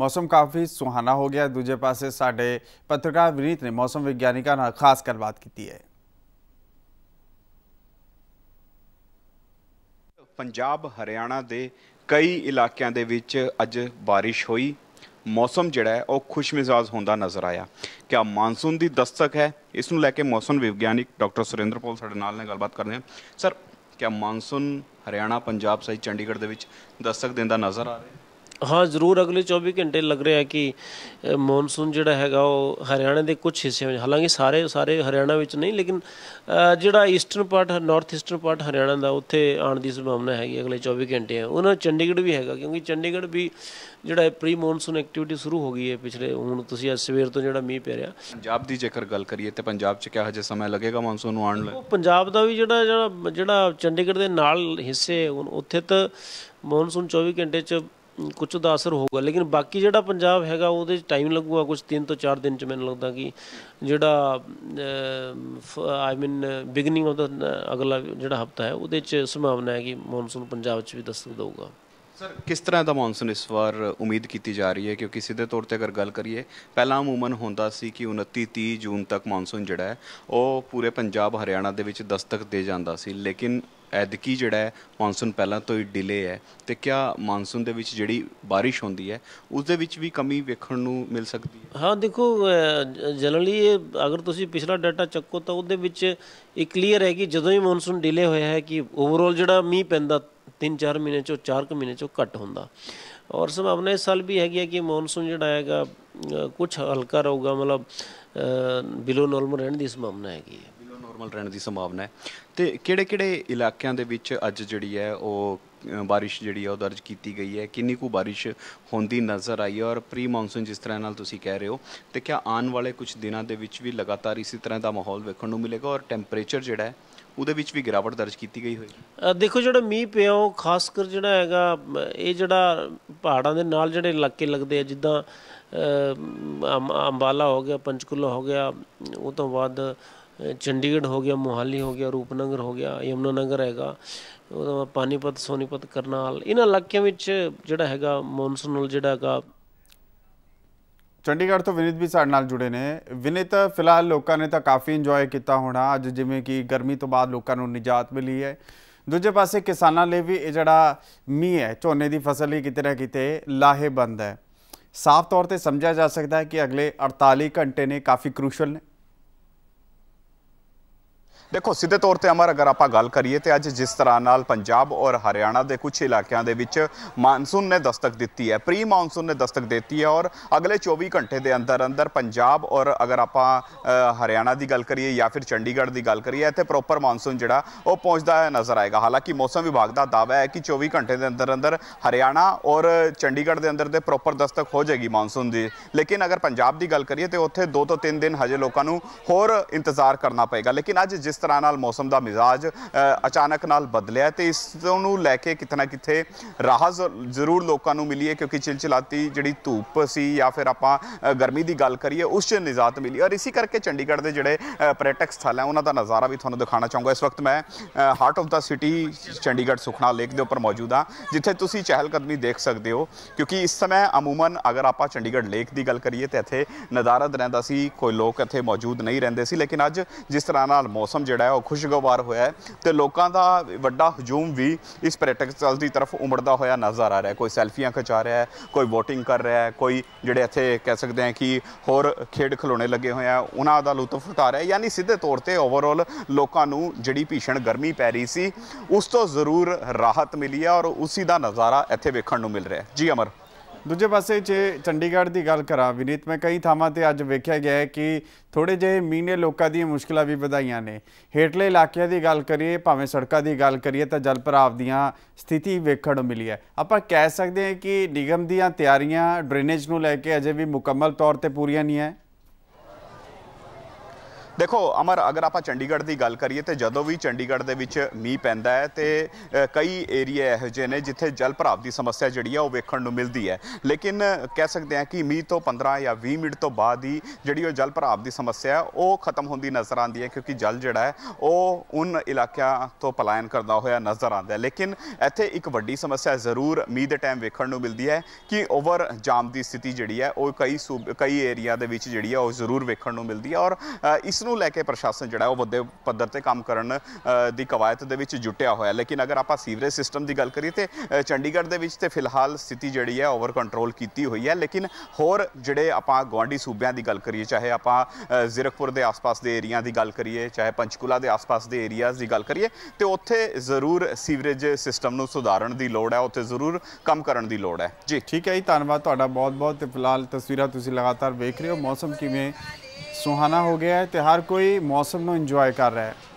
ਮੌਸਮ ਕਾਫੀ ਸੁਹਾਣਾ ਹੋ ਗਿਆ ਦੂਜੇ ਪਾਸੇ ਸਾਡੇ ਪੱਤਰਕਾਰ ਵਿਨੀਤ ਨੇ ਮੌਸਮ ਵਿਗਿਆਨਿਕਾਂ ਨਾਲ ਖਾਸ ਗੱਲਬਾਤ ਕੀਤੀ ਹੈ ਪੰਜਾਬ ਹਰਿਆਣਾ ਦੇ ਕਈ ਇਲਾਕਿਆਂ ਦੇ ਵਿੱਚ ਅੱਜ بارش ਹੋਈ ਮੌਸਮ ਜਿਹੜਾ ਹੈ ਉਹ ਖੁਸ਼ਮਿਜ਼ਾਜ ਹੁੰਦਾ ਨਜ਼ਰ ਆਇਆ ਕਿਆ ਮਾਨਸੂਨ ਦੀ ਦਸਤਕ ਹੈ ਇਸ ਨੂੰ ਲੈ ਕੇ ਮੌਸਮ ਵਿਗਿਆਨਿਕ ਡਾਕਟਰ ਸੁਰਿੰਦਰ ਪਾਲ ਸਾਡੇ ਨਾਲ ਨੇ ਗੱਲਬਾਤ ਕਰਦੇ ਹਾਂ ਸਰ ਕਿਆ ਮਾਨਸੂਨ ਹਰਿਆਣਾ ਪੰਜਾਬ ਸਹੀ ਚੰਡੀਗੜ੍ਹ ਦੇ ਵਿੱਚ ਦਸਤਕ ਦਿੰਦਾ ਨਜ਼ਰ ਆ ਰਿਹਾ ਹਾਂ ਜ਼ਰੂਰ ਅਗਲੇ 24 ਘੰਟੇ ਲੱਗ ਰਿਹਾ ਕਿ ਮੌਨਸੂਨ ਜਿਹੜਾ ਹੈਗਾ ਉਹ ਹਰਿਆਣਾ ਦੇ ਕੁਝ ਹਿੱਸਿਆਂ ਵਿੱਚ ਹਾਲਾਂਕਿ ਸਾਰੇ ਸਾਰੇ ਹਰਿਆਣਾ ਵਿੱਚ ਨਹੀਂ ਲੇਕਿਨ ਜਿਹੜਾ eastern part north eastern part Haryana ਦਾ ਉੱਥੇ ਆਉਣ ਦੀ ਸੰਭਾਵਨਾ ਹੈਗੀ ਅਗਲੇ 24 ਘੰਟੇ ਉਹਨਾਂ ਚੰਡੀਗੜ੍ਹ ਵੀ ਹੈਗਾ ਕਿਉਂਕਿ ਚੰਡੀਗੜ੍ਹ ਵੀ ਜਿਹੜਾ ਪ੍ਰੀ ਮੌਨਸੂਨ ਐਕਟੀਵਿਟੀ ਸ਼ੁਰੂ ਹੋ ਗਈ ਹੈ ਪਿਛਲੇ ਹੁਣ ਤੁਸੀਂ ਅੱਜ ਸਵੇਰ ਤੋਂ ਜਿਹੜਾ ਮੀਂਹ ਪੈ ਰਿਹਾ ਪੰਜਾਬ ਦੀ ਜੇਕਰ ਗੱਲ ਕਰੀਏ ਤੇ ਪੰਜਾਬ 'ਚ ਕਿਹਾ ਹਜੇ ਸਮਾਂ ਲੱਗੇਗਾ ਮੌਨਸੂਨ ਨੂੰ ਆਉਣ ਲਈ ਪੰਜਾਬ ਦਾ ਵੀ ਜਿਹੜਾ ਜਿਹੜਾ ਜਿਹੜਾ ਚੰਡੀਗੜ੍ਹ ਦੇ ਨਾਲ ਹਿੱਸੇ ਉੱਥੇ ਤਾਂ ਮੌਨਸੂਨ 24 ਘੰਟੇ 'ਚ ਕੁਝ ਦਾ ਅਸਰ ਹੋਊਗਾ ਲੇਕਿਨ ਬਾਕੀ ਜਿਹੜਾ ਪੰਜਾਬ ਹੈਗਾ ਉਹਦੇ ਚ ਟਾਈਮ ਲੱਗੂਗਾ ਕੁਝ 3 ਤੋਂ 4 ਦਿਨ ਚ ਮੈਨੂੰ ਲੱਗਦਾ ਕਿ ਜਿਹੜਾ ਆਈ ਮੀਨ ਬਿਗਨਿੰਗ ਆਫ ਦਾ ਅਗਲਾ ਜਿਹੜਾ ਹਫਤਾ ਹੈ ਉਹਦੇ ਚ ਸੰਭਾਵਨਾ ਹੈ ਕਿ ਮੌਨਸੂਨ ਪੰਜਾਬ ਚ ਵੀ ਦਸਤਕ ਦਊਗਾ ਸਰ ਕਿਸ ਤਰ੍ਹਾਂ ਦਾ ਮੌਨਸੂਨ ਇਸ ਵਾਰ ਉਮੀਦ ਕੀਤੀ ਜਾ ਰਹੀ ਹੈ ਕਿਉਂਕਿ ਸਿੱਧੇ ਤੌਰ ਤੇ ਅਗਰ ਗੱਲ ਕਰੀਏ ਪਹਿਲਾਂ ਉਮੂਮਨ ਹੁੰਦਾ ਸੀ ਕਿ 29 30 ਜੂਨ ਤੱਕ ਮੌਨਸੂਨ ਜਿਹੜਾ ਹੈ ਉਹ ਪੂਰੇ ਪੰਜਾਬ ਹਰਿਆਣਾ ਦੇ ਵਿੱਚ ਦਸਤਕ ਦੇ ਜਾਂਦਾ ਸੀ ਲੇਕਿਨ ਐਦਕੀ ਜਿਹੜਾ ਹੈ ਮੌਨਸੂਨ ਪਹਿਲਾਂ ਤੋਂ ਹੀ ਡਿਲੇ ਹੈ ਤੇ ਕਿਆ ਮੌਨਸੂਨ ਦੇ ਵਿੱਚ ਜਿਹੜੀ ਬਾਰਿਸ਼ ਹੁੰਦੀ ਹੈ ਉਸ ਦੇ ਵਿੱਚ ਵੀ ਕਮੀ ਵੇਖਣ ਨੂੰ ਮਿਲ ਸਕਦੀ ਹੈ ਹਾਂ ਦੇਖੋ ਜਨਰਲੀ ਇਹ ਅਗਰ ਤੁਸੀਂ ਪਿਛਲਾ ਡਾਟਾ ਚੱਕੋ ਤਾਂ ਉਹਦੇ ਵਿੱਚ ਇਹ ਕਲੀਅਰ ਹੈ ਕਿ ਜਦੋਂ ਹੀ ਮੌਨਸੂਨ ਡਿਲੇ ਹੋਇਆ ਹੈ ਕਿ ਓਵਰਆਲ ਜਿਹੜਾ ਮੀਂਹ ਪੈਂਦਾ 3-4 ਮਹੀਨੇ ਚੋਂ 4 ਮਹੀਨੇ ਚੋਂ ਘੱਟ ਹੁੰਦਾ ਔਰ ਸੰਭਾਵਨਾ ਇਸ ਸਾਲ ਵੀ ਹੈਗੀ ਹੈ ਕਿ ਮੌਨਸੂਨ ਜਿਹੜਾ ਆਏਗਾ ਕੁਝ ਹਲਕਾ ਰਹੂਗਾ ਮਤਲਬ ਬਿਲੋ ਨਾਰਮਲ ਰਹਿਣ ਦੀ ਸੰਭਾਵਨਾ ਹੈਗੀ ਹੈ ਬਿਲੋ ਨਾਰਮਲ ਰਹਿਣ ਦੀ ਸੰਭਾਵਨਾ ਹੈ ਤੇ ਕਿਹੜੇ-ਕਿਹੜੇ ਇਲਾਕਿਆਂ ਦੇ ਵਿੱਚ ਅੱਜ ਜਿਹੜੀ ਹੈ ਉਹ ਬਾਰਿਸ਼ ਜਿਹੜੀ ਆ ਉਹ ਦਰਜ ਕੀਤੀ ਗਈ ਹੈ ਕਿੰਨੀ ਕੁ ਬਾਰਿਸ਼ ਹੁੰਦੀ ਨਜ਼ਰ ਆਈ ਔਰ ਪ੍ਰੀ ਮੌਨਸੂਨ ਜਿਸ ਤਰ੍ਹਾਂ ਨਾਲ ਤੁਸੀਂ ਕਹਿ ਰਹੇ ਹੋ ਤੇ ਕਿਆ ਆਉਣ ਵਾਲੇ ਕੁਝ ਦਿਨਾਂ ਦੇ ਵਿੱਚ ਵੀ ਲਗਾਤਾਰ ਇਸੇ ਤਰ੍ਹਾਂ ਦਾ ਮਾਹੌਲ ਵੇਖਣ ਨੂੰ ਮਿਲੇਗਾ ਔਰ ਟੈਂਪਰੇਚਰ ਜਿਹੜਾ ਹੈ ਉਹਦੇ ਵਿੱਚ ਵੀ ਗਿਰਾਵਟ ਦਰਜ ਕੀਤੀ ਗਈ ਹੋਈ ਦੇਖੋ ਜਿਹੜਾ ਮੀਂਹ ਪਿਆ ਉਹ ਖਾਸ ਕਰ ਜਿਹੜਾ ਹੈਗਾ ਇਹ ਜਿਹੜਾ ਪਹਾੜਾਂ ਦੇ ਨਾਲ ਜਿਹੜੇ ਇਲਾਕੇ ਲੱਗਦੇ ਆ ਜਿੱਦਾਂ ਅੰਬਾਲਾ ਹੋ ਗਿਆ ਪੰਚਕੁਲਾ ਹੋ ਗਿਆ ਉਹ ਤੋਂ ਬਾਅਦ ਚੰਡੀਗੜ੍ਹ ਹੋ ਗਿਆ ਮੋਹਾਲੀ ਹੋ ਗਿਆ ਰੂਪਨਗਰ ਹੋ ਗਿਆ ਯਮੁਨਾਨਗਰ ਹੈਗਾ ਉਹਦਾ ਪਾਨੀਪਤ ਸੋਨੀਪਤ ਕਰਨਾਲ ਇਹਨਾਂ ਇਲਾਕਿਆਂ ਵਿੱਚ ਜਿਹੜਾ ਹੈਗਾ ਮੌਨਸੂਨਲ ਜਿਹੜਾ ਹੈਗਾ ਚੰਡੀਗੜ੍ਹ ਤੋਂ ਵਿਨਿਤ ਵੀ ਸਾਡੇ ਨਾਲ ਜੁੜੇ ਨੇ ਵਿਨਿਤ ਫਿਲਹਾਲ ਲੋਕਾਂ ਨੇ ਤਾਂ ਕਾਫੀ ਇੰਜੋਏ ਕੀਤਾ ਹੋਣਾ ਅੱਜ ਜਿਵੇਂ ਕਿ ਗਰਮੀ ਤੋਂ ਬਾਅਦ ਲੋਕਾਂ ਨੂੰ ਨਿਜਾਤ ਮਿਲੀ ਹੈ ਦੂਜੇ ਪਾਸੇ ਕਿਸਾਨਾਂ ਲਈ ਵੀ ਇਹ ਜਿਹੜਾ ਮੀਂਹ ਹੈ ਝੋਨੇ ਦੀ ਫਸਲ ਲਈ ਕਿਤੇ ਨਾ ਕਿਤੇ ਲਾਹੇਬੰਦ ਹੈ ਸਾਫ਼ ਤੌਰ ਤੇ ਸਮਝਿਆ ਜਾ ਸਕਦਾ ਹੈ ਕਿ ਅਗਲੇ 48 ਘੰਟੇ ਨੇ ਕਾਫੀ ਕ੍ਰੂਸ਼ਲ ਨੇ ਦੇਖੋ ਸਿੱਧੇ ਤੌਰ ਤੇ ਅਮਰ ਅਗਰ ਆਪਾਂ ਗੱਲ ਕਰੀਏ ਤੇ ਅੱਜ ਜਿਸ ਤਰ੍ਹਾਂ ਨਾਲ ਪੰਜਾਬ ਔਰ ਹਰਿਆਣਾ ਦੇ ਕੁਝ ਇਲਾਕਿਆਂ ਦੇ ਵਿੱਚ ਮਾਨਸੂਨ ਨੇ ਦਸਤਕ ਦਿੱਤੀ ਹੈ ਪ੍ਰੀ ਮਾਨਸੂਨ ਨੇ ਦਸਤਕ ਦਿੱਤੀ ਹੈ ਔਰ ਅਗਲੇ 24 ਘੰਟੇ ਦੇ ਅੰਦਰ ਅੰਦਰ ਪੰਜਾਬ ਔਰ ਅਗਰ ਆਪਾਂ ਹਰਿਆਣਾ ਦੀ ਗੱਲ ਕਰੀਏ ਜਾਂ ਫਿਰ ਚੰਡੀਗੜ੍ਹ ਦੀ ਗੱਲ ਕਰੀਏ ਇੱਥੇ ਪ੍ਰੋਪਰ ਮਾਨਸੂਨ ਜਿਹੜਾ ਉਹ ਪਹੁੰਚਦਾ ਨਜ਼ਰ ਆਏਗਾ ਹਾਲਾਂਕਿ ਮੌਸਮ ਵਿਭਾਗ ਦਾ ਦਾਅਵਾ ਹੈ ਕਿ 24 ਘੰਟੇ ਦੇ ਅੰਦਰ ਅੰਦਰ ਹਰਿਆਣਾ ਔਰ ਚੰਡੀਗੜ੍ਹ ਦੇ ਅੰਦਰ ਦੇ ਪ੍ਰੋਪਰ ਦਸਤਕ ਹੋ ਜਾਏਗੀ ਮਾਨਸੂਨ ਦੀ ਲੇਕਿਨ ਅਗਰ ਪੰਜਾਬ ਦੀ ਗੱਲ ਕਰੀਏ ਤੇ ਉੱਥੇ 2 ਤੋਂ 3 ਦਿਨ ਹਜੇ ਲੋਕਾਂ ਨੂੰ ਹੋਰ ਇੰਤਜ਼ਾਰ ਕਰਨਾ ਪਏਗਾ ਲੇਕਿਨ ਅੱਜ ਜਿਸ ਤਰ੍ਹਾਂ ਨਾਲ ਮੌਸਮ ਦਾ ਮਿਜ਼ਾਜ ਅਚਾਨਕ ਨਾਲ ਬਦਲਿਆ ਤੇ ਇਸ ਨੂੰ ਲੈ ਕੇ ਕਿਤਨਾ ਕਿਥੇ ਰਾਹਤ ਜ਼ਰੂਰ ਲੋਕਾਂ ਨੂੰ ਮਿਲੀ ਹੈ ਕਿਉਂਕਿ ਚਿਲਚਿਲਾਤੀ ਜਿਹੜੀ ਧੂਪ ਸੀ ਜਾਂ ਫਿਰ ਆਪਾਂ ਗਰਮੀ ਦੀ ਗੱਲ ਕਰੀਏ ਉਸ 'ਚ ਨਿਜ਼ਾਤ ਮਿਲੀ ਔਰ ਇਸੇ ਕਰਕੇ ਚੰਡੀਗੜ੍ਹ ਦੇ ਜਿਹੜੇ ਪਰੈਟਕ ਸਥਲ ਹੈ ਉਹਨਾਂ ਦਾ ਨਜ਼ਾਰਾ ਵੀ ਤੁਹਾਨੂੰ ਦਿਖਾਉਣਾ ਚਾਹੂੰਗਾ ਇਸ ਵਕਤ ਮੈਂ ਹਾਰਟ ਆਫ ਦਾ ਸਿਟੀ ਚੰਡੀਗੜ੍ਹ ਸੁਖਣਾ ਲੇਕ ਦੇ ਉੱਪਰ ਮੌਜੂਦ ਹਾਂ ਜਿੱਥੇ ਤੁਸੀਂ ਚਹਿਲ ਕਦਮੀ ਦੇਖ ਸਕਦੇ ਹੋ ਕਿਉਂਕਿ ਇਸ ਸਮੇਂ ਅਮੂਮਨ ਅਗਰ ਆਪਾਂ ਚੰਡੀਗੜ੍ਹ ਲੇਕ ਦੀ ਗੱਲ ਕਰੀਏ ਤੇ ਇੱਥੇ ਨਜ਼ਾਰਾ ਰਹਿੰਦਾ ਸੀ ਕੋਈ ਲੋਕ ਇੱਥੇ ਮੌਜੂਦ ਨਹੀਂ ਰਹਿੰਦੇ ਸੀ ਲੇਕਿਨ ਅੱਜ ਜਿਸ ਤਰ੍ਹਾਂ ਨਾਲ ਮੌਸਮ ਜਿਹੜਾ ਹੈ ਉਹ ਖੁਸ਼ਗਵਾਰ ਹੋਇਆ ਹੈ ਤੇ ਲੋਕਾਂ ਦਾ ਵੱਡਾ ਹਜੂਮ ਵੀ ਇਸ ਪ੍ਰੈਟਿਕ ਸਲ ਦੀ ਤਰਫ ਉਮੜਦਾ ਹੋਇਆ ਨਜ਼ਰ ਆ ਰਿਹਾ ਕੋਈ ਸੈਲਫੀਆਂ ਖਿਚਾ ਰਿਹਾ ਹੈ ਕੋਈ VOTING ਕਰ ਰਿਹਾ ਹੈ ਕੋਈ ਜਿਹੜੇ ਇੱਥੇ ਕਹਿ ਸਕਦੇ ਆ ਕਿ ਹੋਰ ਖੇਡ ਖਿਡੌਣੇ ਲੱਗੇ ਹੋਏ ਆ ਉਹਨਾਂ ਦਾ ਲੁਤਫ ਉਠਾ ਰਿਹਾ ਯਾਨੀ ਸਿੱਧੇ ਤੌਰ ਤੇ ਓਵਰਆਲ ਲੋਕਾਂ ਨੂੰ ਜਿਹੜੀ ਭੀਸ਼ਣ ਗਰਮੀ ਪੈ ਰਹੀ ਸੀ ਉਸ ਤੋਂ ਜ਼ਰੂਰ ਰਾਹਤ ਮਿਲੀ ਹੈ ਔਰ ਉਸੇ ਦਾ ਨਜ਼ਾਰਾ ਇੱਥੇ ਵੇਖਣ ਨੂੰ ਮਿਲ ਰਿਹਾ ਜੀ ਅਮਰ ਦੂਜੇ ਪਾਸੇ ਜੇ ਚੰਡੀਗੜ੍ਹ ਦੀ ਗੱਲ ਕਰਾਂ ਵਿਨੀਤ ਮੈਂ ਕਈ ਥਾਵਾਂ ਤੇ ਅੱਜ ਵੇਖਿਆ ਗਿਆ ਹੈ ਕਿ ਥੋੜੇ ਜਿਹੇ ਮੀਨੇ ਲੋਕਾਂ ਦੀਆਂ ਮੁਸ਼ਕਲਾਂ ਵੀ ਵਧਾਈਆਂ ਨੇ ਹੇਠਲੇ ਇਲਾਕਿਆਂ ਦੀ ਗੱਲ ਕਰੀਏ ਭਾਵੇਂ ਸੜਕਾਂ ਦੀ ਗੱਲ ਕਰੀਏ ਤਾਂ ਜਲ ਭਰਾਵ ਦੀਆਂ ਸਥਿਤੀ ਵੇਖਣ ਨੂੰ ਮਿਲੀ ਹੈ ਆਪਾਂ ਕਹਿ ਸਕਦੇ ਹਾਂ ਕਿ ਨਿਗਮ ਦੀਆਂ ਤਿਆਰੀਆਂ ਡਰੇਨੇਜ ਨੂੰ ਲੈ ਕੇ ਅਜੇ ਵੀ ਮੁਕੰਮਲ ਤੌਰ ਤੇ ਪੂਰੀਆਂ ਨਹੀਂ ਹੈ ਦੇਖੋ ਅਮਰ ਅਗਰ ਆਪਾਂ ਚੰਡੀਗੜ੍ਹ ਦੀ ਗੱਲ ਕਰੀਏ ਤੇ ਜਦੋਂ ਵੀ ਚੰਡੀਗੜ੍ਹ ਦੇ ਵਿੱਚ ਮੀਂਹ ਪੈਂਦਾ ਹੈ ਤੇ ਕਈ ਏਰੀਆ ਇਹੋ ਜਿਹੇ ਨੇ ਜਿੱਥੇ ਜਲ ਭਰਾਵ ਦੀ ਸਮੱਸਿਆ ਜਿਹੜੀ ਆ ਉਹ ਵੇਖਣ ਨੂੰ ਮਿਲਦੀ ਹੈ ਲੇਕਿਨ ਕਹਿ ਸਕਦੇ ਹਾਂ ਕਿ ਮੀਂਹ ਤੋਂ 15 ਜਾਂ 20 ਮਿੰਟ ਤੋਂ ਬਾਅਦ ਹੀ ਜਿਹੜੀ ਉਹ ਜਲ ਭਰਾਵ ਦੀ ਸਮੱਸਿਆ ਉਹ ਖਤਮ ਹੁੰਦੀ ਨਜ਼ਰ ਆਉਂਦੀ ਹੈ ਕਿਉਂਕਿ ਜਲ ਜਿਹੜਾ ਹੈ ਉਹ ਉਹਨਾਂ ਇਲਾਕਿਆਂ ਤੋਂ ਪਲਾਇਨ ਕਰਦਾ ਹੋਇਆ ਨਜ਼ਰ ਆਉਂਦਾ ਹੈ ਲੇਕਿਨ ਇੱਥੇ ਇੱਕ ਵੱਡੀ ਸਮੱਸਿਆ ਜ਼ਰੂਰ ਮੀਂਹ ਦੇ ਟਾਈਮ ਵੇਖਣ ਨੂੰ ਮਿਲਦੀ ਹੈ ਕਿ ਓਵਰ ਜਾਮ ਦੀ ਸਥਿਤੀ ਜਿਹੜੀ ਹੈ ਉਹ ਕਈ ਕਈ ਏਰੀਆ ਦੇ ਵਿੱਚ ਜਿਹੜੀ ਹੈ ਉਹ ਜ਼ਰੂਰ ਵੇਖਣ ਨੂੰ ਮਿਲਦੀ ਹੈ ਔਰ ਇਸ ਨੂੰ ਲੈ ਕੇ ਪ੍ਰਸ਼ਾਸਨ ਜਿਹੜਾ ਉਹ ਵੱਡੇ ਪੱਧਰ ਤੇ ਕੰਮ ਕਰਨ ਦੀ ਕਵਾਇਤ ਦੇ ਵਿੱਚ ਜੁਟਿਆ ਹੋਇਆ ਲੇਕਿਨ ਅਗਰ ਆਪਾਂ ਸੀਵਰੇਜ ਸਿਸਟਮ ਦੀ ਗੱਲ ਕਰੀਏ ਤੇ ਚੰਡੀਗੜ੍ਹ ਦੇ ਵਿੱਚ ਤੇ ਫਿਲਹਾਲ ਸਥਿਤੀ ਜਿਹੜੀ ਹੈ ਓਵਰ ਕੰਟਰੋਲ ਕੀਤੀ ਹੋਈ ਹੈ ਲੇਕਿਨ ਹੋਰ ਜਿਹੜੇ ਆਪਾਂ ਗਵਾਂਡੀ ਸੂਬਿਆਂ ਦੀ ਗੱਲ ਕਰੀਏ ਚਾਹੇ ਆਪਾਂ ਜ਼ਿਰਕਪੁਰ ਦੇ ਆਸ-ਪਾਸ ਦੇ ਏਰੀਆ ਦੀ ਗੱਲ ਕਰੀਏ ਚਾਹੇ ਪੰਚਕੂਲਾ ਦੇ ਆਸ-ਪਾਸ ਦੇ ਏਰੀਆਜ਼ ਦੀ ਗੱਲ ਕਰੀਏ ਤੇ ਉੱਥੇ ਜ਼ਰੂਰ ਸੀਵਰੇਜ ਸਿਸਟਮ ਨੂੰ ਸੁਧਾਰਨ ਦੀ ਲੋੜ ਹੈ ਉੱਥੇ ਜ਼ਰੂਰ ਕੰਮ ਕਰਨ ਦੀ ਲੋੜ ਹੈ ਜੀ ਠੀਕ ਹੈ ਜੀ ਧੰਨਵਾਦ ਤੁਹਾਡਾ ਬਹੁਤ ਬਹੁਤ ਤੇ ਫਿਲਹਾਲ ਤਸਵੀਰਾਂ ਤੁਸੀਂ ਲਗਾਤਾਰ ਵੇਖ ਰਹੇ ਹੋ ਮੌਸਮ ਕਿਵੇਂ ਸੁਹਾਣਾ ਹੋ ਗਿਆ ਹੈ ਤੇ ਹਰ ਕੋਈ ਮੌਸਮ ਨੂੰ ਇੰਜੋਏ ਕਰ ਰਿਹਾ ਹੈ